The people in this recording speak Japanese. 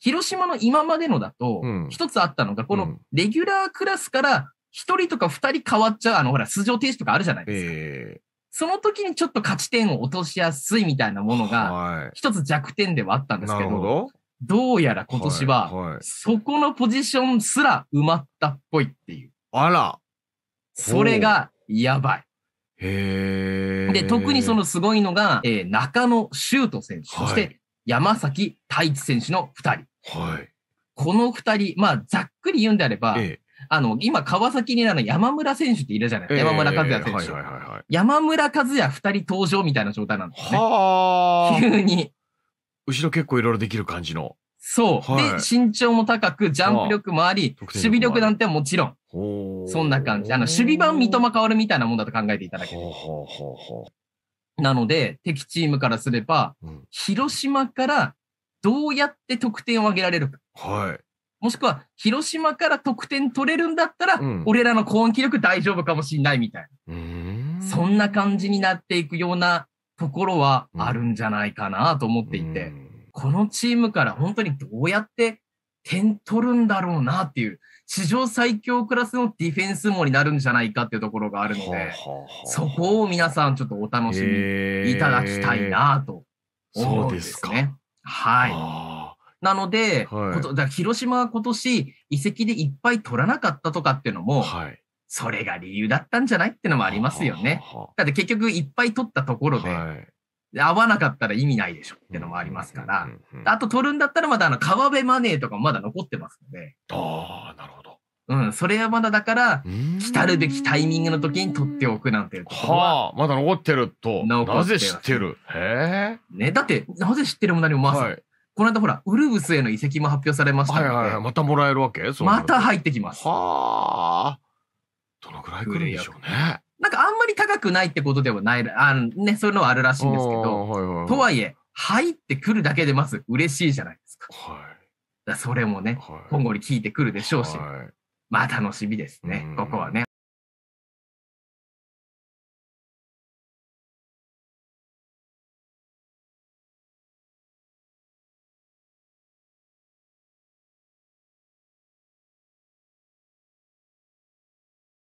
広島の今までのだと、一つあったのが、このレギュラークラスから一人とか二人変わっちゃう、あの、ほら、出場停止とかあるじゃないですか。えー、その時にちょっと勝ち点を落としやすいみたいなものが、一つ弱点ではあったんですけど、どどうやら今年は、はいはい、そこのポジションすら埋まったっぽいっていう。あら。それが、やばい。へで、特にそのすごいのが、えー、中野修斗選手、そして山崎太一選手の2人。はい、この2人、まあ、ざっくり言うんであれば、ええ、あの今、川崎にあの山村選手っているじゃない、え、山村和也選手、山村和也2人登場みたいな状態なんですね。は急に。後ろ結構いろいろできる感じの。そう。はい、で、身長も高く、ジャンプ力もあり、守備力なんてもちろん。そんな感じ。あの、守備版三笘薫みたいなもんだと考えていただける。なので、敵チームからすれば、うん、広島からどうやって得点を上げられるか。はい。もしくは、広島から得点取れるんだったら、うん、俺らの攻撃力大丈夫かもしんないみたいな。そんな感じになっていくようなところはあるんじゃないかなと思っていて、このチームから本当にどうやって点取るんだろうなっていう、史上最強クラスのディフェンス網になるんじゃないかっていうところがあるので、そこを皆さんちょっとお楽しみいただきたいなと思うんですね。はい。なので、はい、だ広島は今年移籍でいっぱい取らなかったとかっていうのも、はい、それが理由だったんじゃないっていうのもありますよね。だって結局いっぱい取ったところで、はいで合わなかったら意味ないでしょっていうのもありますから、あと取るんだったらまだあの川辺マネーとかもまだ残ってますので。ああ、なるほど。うん、それはまだだから、来たるべきタイミングの時に取っておくなんていうは。はあ、まだ残ってると。なぜ知ってるへえ。ね、だって、なぜ知ってるも何もまず、はい、この間ほら、ウルブスへの移籍も発表されましたので。はいはい、またもらえるわけまた入ってきます。はあ。どのくらい来るんでしょうね。なくないってことではない、あのね、そういうのはあるらしいんですけど、とはいえ、入ってくるだけでまず嬉しいじゃないですか。はい、それもね、はい、今後に聞いてくるでしょうし、はい、まあ楽しみですね、ここはね。